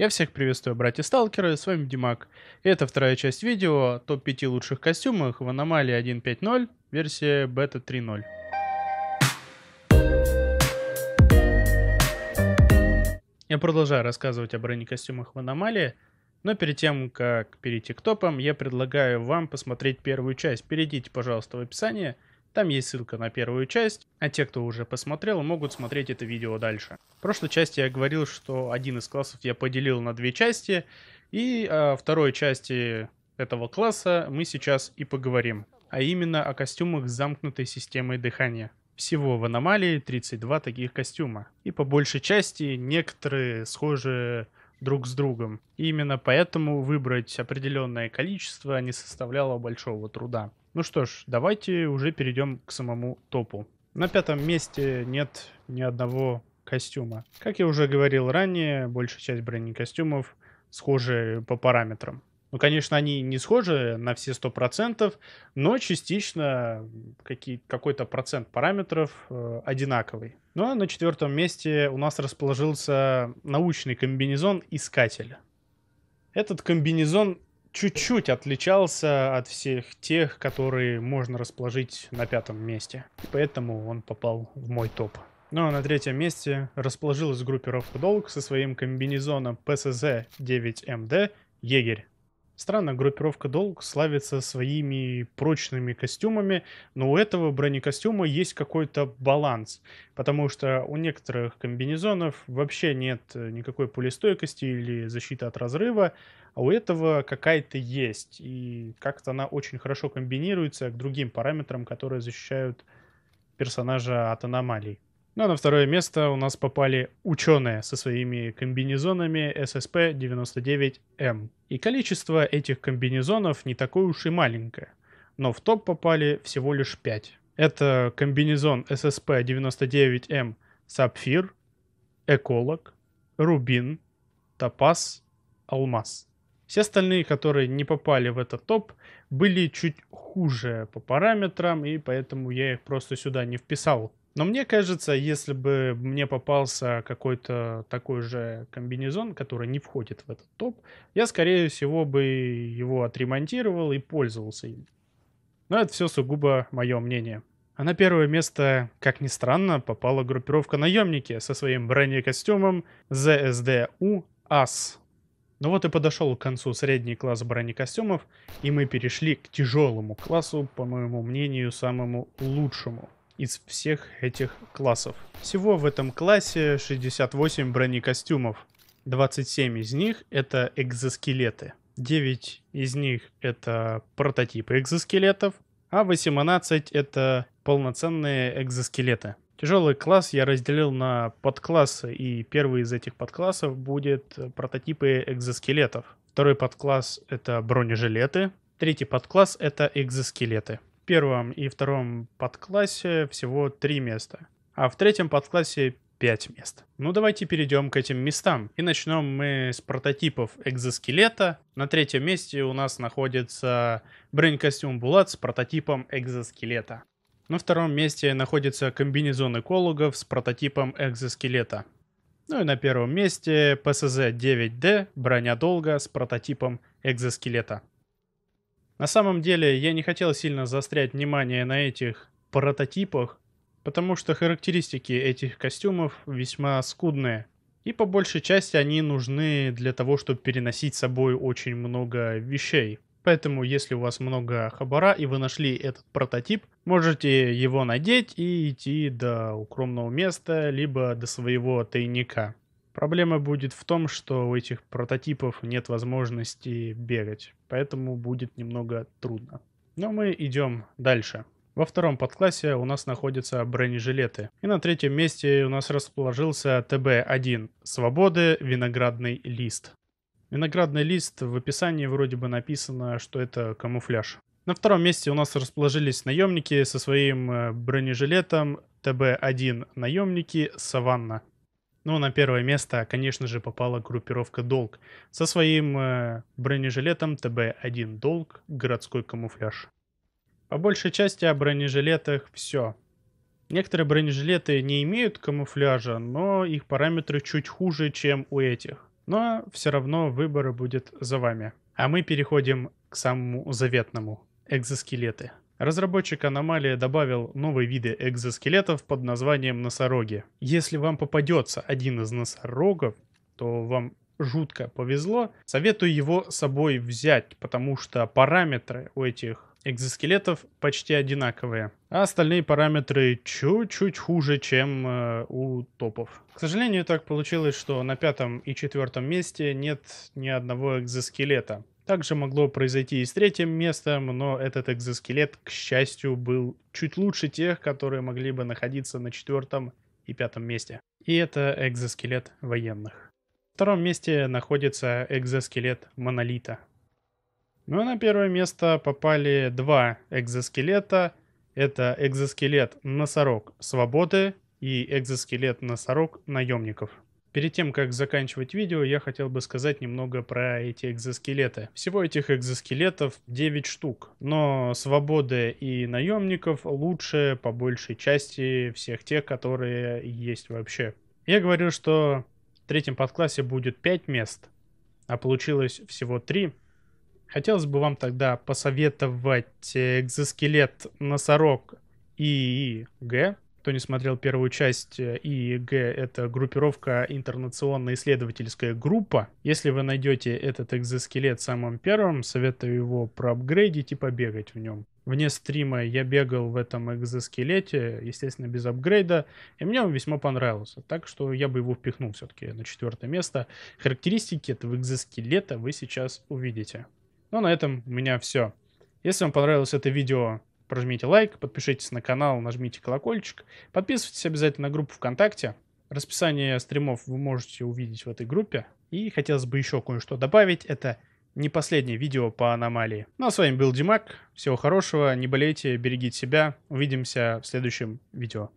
Я всех приветствую, братья сталкеры, с вами Димак. это вторая часть видео о топ-5 лучших костюмах в аномалии 1.5.0, версия бета 3.0. Я продолжаю рассказывать о бронекостюмах в аномалии, но перед тем, как перейти к топам, я предлагаю вам посмотреть первую часть. Перейдите, пожалуйста, в описание – там есть ссылка на первую часть, а те, кто уже посмотрел, могут смотреть это видео дальше. В прошлой части я говорил, что один из классов я поделил на две части, и о а, второй части этого класса мы сейчас и поговорим, а именно о костюмах с замкнутой системой дыхания. Всего в аномалии 32 таких костюма, и по большей части некоторые схожи друг с другом. И именно поэтому выбрать определенное количество не составляло большого труда. Ну что ж, давайте уже перейдем к самому топу. На пятом месте нет ни одного костюма. Как я уже говорил ранее, большая часть бронекостюмов схожи по параметрам. Ну, конечно, они не схожи на все 100%, но частично какой-то процент параметров э, одинаковый. Ну а на четвертом месте у нас расположился научный комбинезон «Искатель». Этот комбинезон чуть-чуть отличался от всех тех, которые можно расположить на пятом месте. Поэтому он попал в мой топ. Ну а на третьем месте расположилась группировка «Долг» со своим комбинезоном ПСЗ-9МД «Егерь». Странно, группировка Долг славится своими прочными костюмами, но у этого бронекостюма есть какой-то баланс, потому что у некоторых комбинезонов вообще нет э, никакой пулестойкости или защиты от разрыва, а у этого какая-то есть, и как-то она очень хорошо комбинируется к другим параметрам, которые защищают персонажа от аномалий. Ну а на второе место у нас попали ученые со своими комбинезонами SSP-99M. Эм. И количество этих комбинезонов не такое уж и маленькое, но в топ попали всего лишь 5. Это комбинезон SSP-99M эм Сапфир, Эколог, Рубин, Топаз, Алмаз. Все остальные, которые не попали в этот топ, были чуть хуже по параметрам, и поэтому я их просто сюда не вписал, но мне кажется, если бы мне попался какой-то такой же комбинезон, который не входит в этот топ, я, скорее всего, бы его отремонтировал и пользовался им. Но это все сугубо мое мнение. А на первое место, как ни странно, попала группировка наемники со своим бронекостюмом ZSDU AS. Ну вот и подошел к концу средний класс бронекостюмов, и мы перешли к тяжелому классу, по моему мнению, самому лучшему – из всех этих классов. Всего в этом классе 68 бронекостюмов. 27 из них это экзоскелеты. 9 из них это прототипы экзоскелетов, а 18 это полноценные экзоскелеты. Тяжелый класс я разделил на подклассы, и первый из этих подклассов будет прототипы экзоскелетов. Второй подкласс — это бронежилеты. Третий подкласс — это экзоскелеты первом и втором подклассе всего три места, а в третьем подклассе 5 мест. Ну давайте перейдем к этим местам. И начнем мы с прототипов экзоскелета. На третьем месте у нас находится бронекостюм Булат с прототипом экзоскелета. На втором месте находится комбинезон экологов с прототипом экзоскелета. Ну и на первом месте ПСЗ-9D броня долга с прототипом экзоскелета. На самом деле, я не хотел сильно заострять внимание на этих прототипах, потому что характеристики этих костюмов весьма скудные. И по большей части они нужны для того, чтобы переносить с собой очень много вещей. Поэтому, если у вас много хабара и вы нашли этот прототип, можете его надеть и идти до укромного места, либо до своего тайника. Проблема будет в том, что у этих прототипов нет возможности бегать, поэтому будет немного трудно. Но мы идем дальше. Во втором подклассе у нас находятся бронежилеты. И на третьем месте у нас расположился ТБ-1 «Свободы. Виноградный лист». Виноградный лист в описании вроде бы написано, что это камуфляж. На втором месте у нас расположились наемники со своим э, бронежилетом ТБ-1 наемники Саванна. Ну, на первое место, конечно же, попала группировка «Долг» со своим э, бронежилетом ТБ-1 «Долг» городской камуфляж. По большей части о бронежилетах все. Некоторые бронежилеты не имеют камуфляжа, но их параметры чуть хуже, чем у этих. Но все равно выбор будет за вами. А мы переходим к самому заветному – экзоскелеты. Разработчик аномалии добавил новые виды экзоскелетов под названием носороги. Если вам попадется один из носорогов, то вам жутко повезло. Советую его с собой взять, потому что параметры у этих экзоскелетов почти одинаковые, а остальные параметры чуть-чуть хуже, чем э, у топов. К сожалению, так получилось, что на пятом и четвертом месте нет ни одного экзоскелета. Также могло произойти и с третьим местом, но этот экзоскелет, к счастью, был чуть лучше тех, которые могли бы находиться на четвертом и пятом месте. И это экзоскелет военных. В втором месте находится экзоскелет монолита. Ну а на первое место попали два экзоскелета. Это экзоскелет носорог свободы и экзоскелет носорог наемников. Перед тем, как заканчивать видео, я хотел бы сказать немного про эти экзоскелеты. Всего этих экзоскелетов 9 штук, но свободы и наемников лучше по большей части всех тех, которые есть вообще. Я говорил, что в третьем подклассе будет 5 мест, а получилось всего 3. Хотелось бы вам тогда посоветовать э, экзоскелет носорог и Г, кто не смотрел первую часть, э, ИИГ — это группировка интернационно-исследовательская группа. Если вы найдете этот экзоскелет самым первым, советую его проапгрейдить и побегать в нем. Вне стрима я бегал в этом экзоскелете, естественно, без апгрейда, и мне он весьма понравился. Так что я бы его впихнул все-таки на четвертое место. Характеристики этого экзоскелета вы сейчас увидите. Ну, на этом у меня все. Если вам понравилось это видео, прожмите лайк, подпишитесь на канал, нажмите колокольчик, подписывайтесь обязательно на группу ВКонтакте. Расписание стримов вы можете увидеть в этой группе. И хотелось бы еще кое-что добавить. Это не последнее видео по аномалии. Ну а с вами был Димак. Всего хорошего, не болейте, берегите себя. Увидимся в следующем видео.